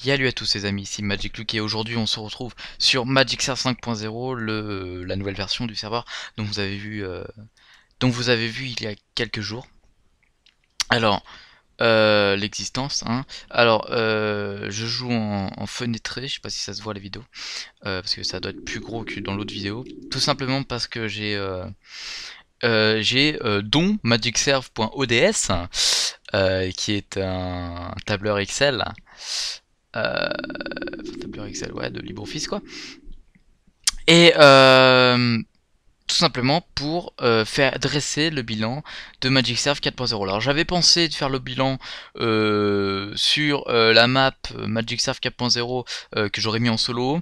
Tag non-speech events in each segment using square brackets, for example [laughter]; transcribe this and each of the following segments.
Salut à tous les amis, ici Magic et aujourd'hui on se retrouve sur MagicServe 5.0, la nouvelle version du serveur dont vous avez vu, euh, dont vous avez vu il y a quelques jours. Alors, euh, l'existence. Hein. Alors, euh, je joue en, fenêtre, fenêtré, je sais pas si ça se voit la vidéo, parce que ça doit être plus gros que dans l'autre vidéo. Tout simplement parce que j'ai... j'ai don magicserve.ods qui est un tableur Excel tableur euh, Excel, ouais, de LibreOffice quoi. Et euh, tout simplement pour euh, faire dresser le bilan de Magic Surf 4.0. Alors j'avais pensé de faire le bilan sur la map Magic Surf 4.0 que j'aurais mis en solo,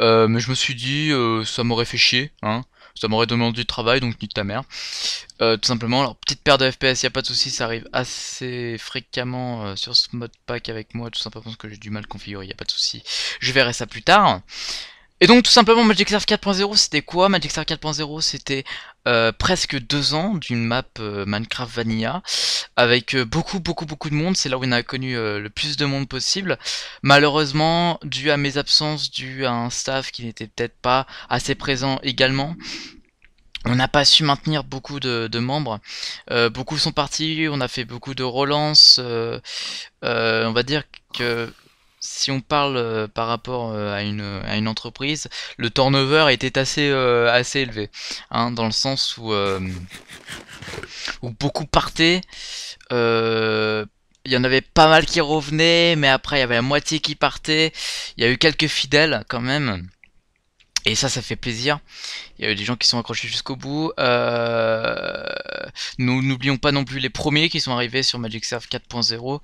mais je me suis dit ça m'aurait fait chier, hein, ça m'aurait demandé du travail, donc nique ta mère. Euh, tout simplement, alors petite paire de FPS, y a pas de souci, ça arrive assez fréquemment euh, sur ce mode pack avec moi, tout simplement parce que j'ai du mal configurer, y a pas de souci. Je verrai ça plus tard. Et donc tout simplement Magic 4.0 c'était quoi Magic 4.0 c'était euh, presque deux ans d'une map euh, Minecraft Vanilla avec euh, beaucoup beaucoup beaucoup de monde. C'est là où on a connu le plus de monde possible. Malheureusement, dû à mes absences, dû à un staff qui n'était peut-être pas assez présent également, on n'a pas su maintenir beaucoup de, membres. beaucoup sont partis, on a fait beaucoup de relances. on va dire que si on parle euh, par rapport euh, à, une, entreprise, le turnover était assez, euh, assez élevé, hein, dans le sens où, beaucoup partaient. il y en avait pas mal qui revenaient, mais après il y avait la moitié qui partait. Il y a eu quelques fidèles quand même. Et ça, ça fait plaisir. Il y a eu des gens qui sont accrochés jusqu'au bout. Euh, nous n'oublions pas non plus les premiers qui sont arrivés sur Magic Surf 4.0,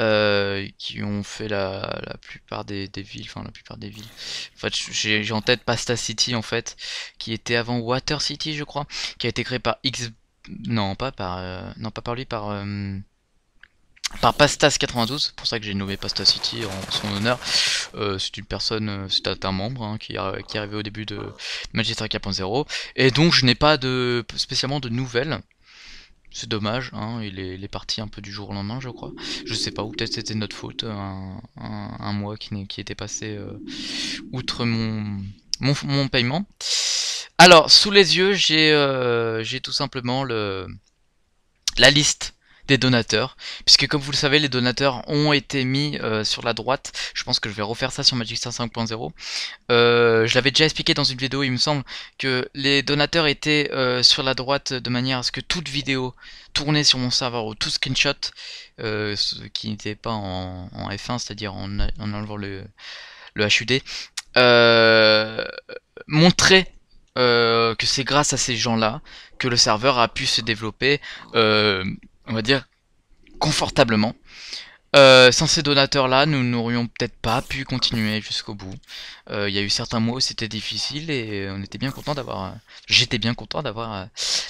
euh, qui ont fait la, plupart des, villes, enfin la plupart des villes. En fait, j'ai en tête Pasta City en fait, qui était avant Water City, je crois, qui a été créé par X, non pas par, euh, pas par lui, par euh, par Pastas92, pour ça que j'ai nommé Pasta City en son honneur. c'est une personne, c'est un membre hein, qui, est arrivé au début de Magister 4.0. Et donc je n'ai pas de spécialement de nouvelles c'est dommage, hein, il, est, parti un peu du jour au lendemain, je crois. Je sais pas, où, peut-être c'était notre faute, euh, un, mois qui, qui, était passé euh, outre mon, mon, paiement. Alors, sous les yeux, j'ai euh, tout simplement le, la liste des donateurs, puisque comme vous le savez, les donateurs ont été mis euh, sur la droite. Je pense que je vais refaire ça sur Magic Star 5.0. Euh, je l'avais déjà expliqué dans une vidéo, il me semble, que les donateurs étaient euh, sur la droite de manière à ce que toute vidéo tournée sur mon serveur ou tout screenshot, qui n'était pas en, F1, c'est-à-dire en, enlevant le, le HUD, montrait que c'est grâce à ces gens-là que le serveur a pu se développer on va dire, confortablement. Euh, sans ces donateurs-là, nous n'aurions peut-être pas pu continuer jusqu'au bout. Il euh, y a eu certains mois où c'était difficile et on était bien content d'avoir. J'étais bien content d'avoir euh,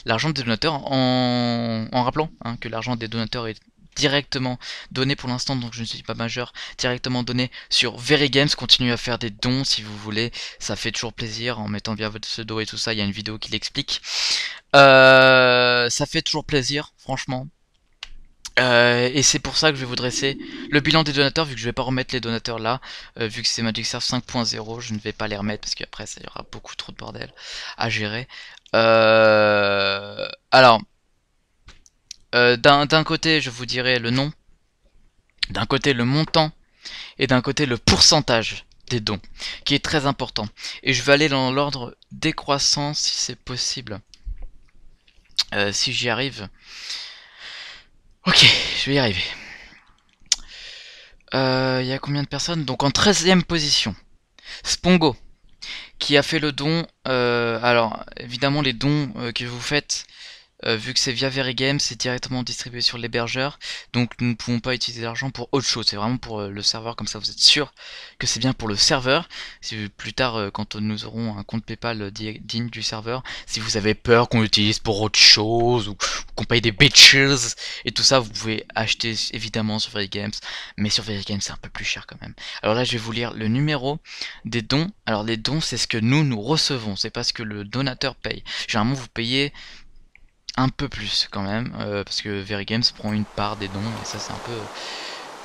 l'argent des donateurs en, en rappelant hein, que l'argent des donateurs est directement donné pour l'instant, donc je ne suis pas majeur, directement donné sur Very Games. Continuez à faire des dons si vous voulez, ça fait toujours plaisir en mettant bien votre pseudo et tout ça. Il y a une vidéo qui l'explique. Euh, ça fait toujours plaisir, franchement. Euh, et c'est pour ça que je vais vous dresser le bilan des donateurs, vu que je vais pas remettre les donateurs là, euh, vu que c'est Magic 5.0, je ne vais pas les remettre parce qu'après ça y aura beaucoup trop de bordel à gérer. Euh, alors, euh, d'un côté je vous dirai le nom, d'un côté le montant, et d'un côté le pourcentage des dons, qui est très important. Et je vais aller dans l'ordre décroissant si c'est possible, si j'y arrive. Ok, je vais y arriver. Il euh, y a combien de personnes Donc en 13ème position, Spongo, qui a fait le don. Euh, alors, évidemment, les dons euh, que vous faites, vu que c'est via Verigame, c'est directement distribué sur l'hébergeur. Donc nous ne pouvons pas utiliser l'argent pour autre chose. C'est vraiment pour le serveur, comme ça vous êtes sûr que c'est bien pour le serveur. Si plus tard, quand nous aurons un compte PayPal digne du serveur, si vous avez peur qu'on l'utilise pour autre chose ou, paye des Bitches et tout ça, vous pouvez acheter évidemment sur VeryGames, Games, mais sur VeryGames, Games c'est un peu plus cher quand même. Alors là, je vais vous lire le numéro des dons. Alors les dons, c'est ce que nous nous recevons, c'est pas ce que le donateur paye. Généralement, vous payez un peu plus quand même, euh, parce que Very Games prend une part des dons, et ça c'est un peu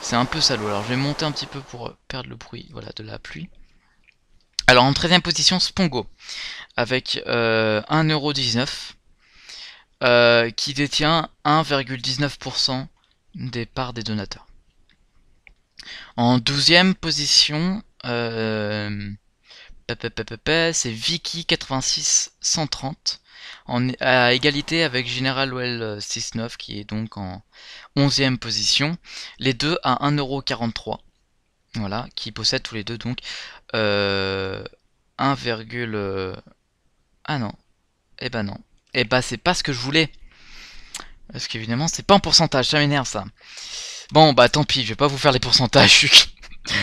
c'est un peu salaud. Alors je vais monter un petit peu pour perdre le bruit voilà, de la pluie. Alors en 13ème position, Spongo, avec euh, 1,19€. Euh, qui détient 1,19% des parts des donateurs. En douzième position, euh, c'est Vicky86130, à égalité avec General Well 69 qui est donc en 11e position, les deux à 1,43€. Voilà, qui possèdent tous les deux donc euh, 1, euh, ah non, et eh ben non, et eh bah ben, c'est pas ce que je voulais. Parce qu'évidemment c'est pas en pourcentage, ça m'énerve ça. Bon bah tant pis, je vais pas vous faire les pourcentages. [laughs]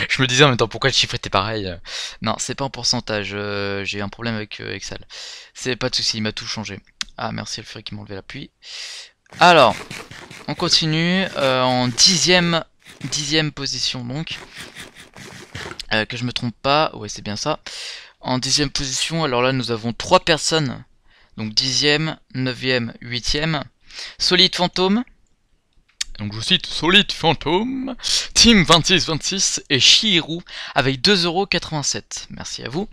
je me disais en même temps pourquoi le chiffre était pareil. Euh. Non, c'est pas en pourcentage, J'ai euh, j'ai un problème avec euh, Excel. C'est pas de soucis il m'a tout changé. Ah merci le frère qui m'a enlevé l'appui. Alors, on continue en dixième, dixième position donc. que je me trompe pas, ouais c'est bien ça. En dixième position, alors là nous avons trois personnes donc dixième, neuvième, huitième. Solide fantôme. Donc je vous cite Solide fantôme, Team 26, 26 et Shirou avec 2,87€. Merci à vous.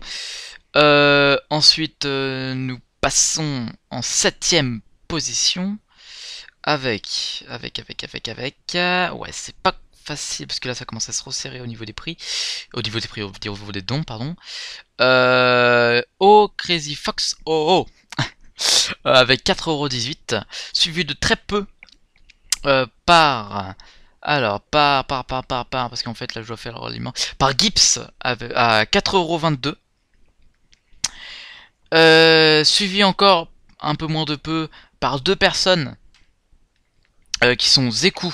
Euh, ensuite, euh, nous passons en septième position avec, avec, avec, avec, avec. ouais, c'est pas facile parce que là ça commence à se resserrer au niveau des prix, au niveau des prix, au niveau des dons, pardon. Euh, oh Crazy Fox, oh oh, euh, avec 4,18€, suivi de très peu euh, par... Alors, par, par, par, par, par, parce qu'en fait là je dois faire le ralliement. par Gibbs à 4,22€, euh, suivi encore un peu moins de peu par deux personnes qui sont Zeku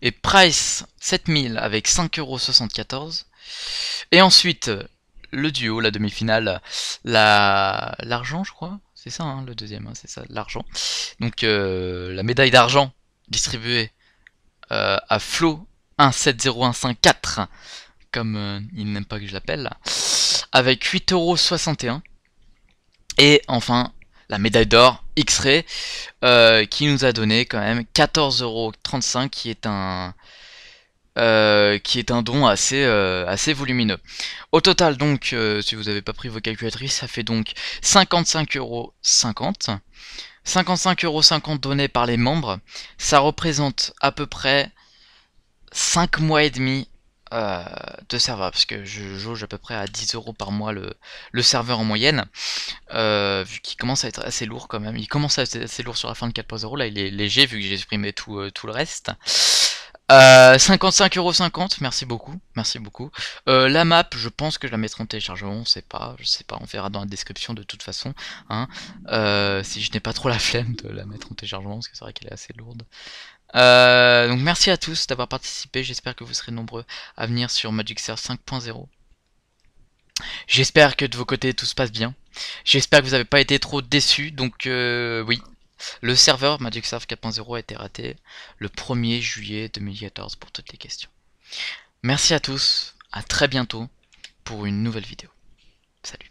et Price 7000 avec 5,74€, et ensuite le duo, la demi-finale, la l'argent je crois, c'est ça, hein, le deuxième, hein, c'est ça, l'argent. Donc euh, la médaille d'argent distribuée euh, à Flo 170154, comme euh, il n'aime pas que je l'appelle, avec 8,61€. Et enfin, la médaille d'or X-Ray, qui nous a donné quand même 14,35€, qui est un... Euh, qui est un don assez, euh, assez volumineux. Au total, donc, euh, si vous n'avez pas pris vos calculatrices, ça fait donc 55,50€. 55,50€ donnés par les membres, ça représente à peu près 5 mois et demi de serveur, parce que je jauge à peu près à 10€ par mois le, serveur en moyenne, vu qu'il commence à être assez lourd quand même. Il commence à être assez lourd sur la fin de 4.0, là il est léger vu que j'ai supprimé tout, tout le reste. Euh, 55,50€, merci beaucoup, merci beaucoup. Euh, la map, je pense que je la mettrai en téléchargement, on sait pas, je sais pas, on verra dans la description de toute façon, hein, euh, si je n'ai pas trop la flemme de la mettre en téléchargement, parce que c'est vrai qu'elle est assez lourde. Euh, donc merci à tous d'avoir participé, j'espère que vous serez nombreux à venir sur Magic 5.0. J'espère que de vos côtés tout se passe bien. J'espère que vous n'avez pas été trop déçus, donc euh, oui, le serveur MagicServe 4.0 a été raté le 1er juillet 2014 pour toutes les questions. Merci à tous, à très bientôt pour une nouvelle vidéo. Salut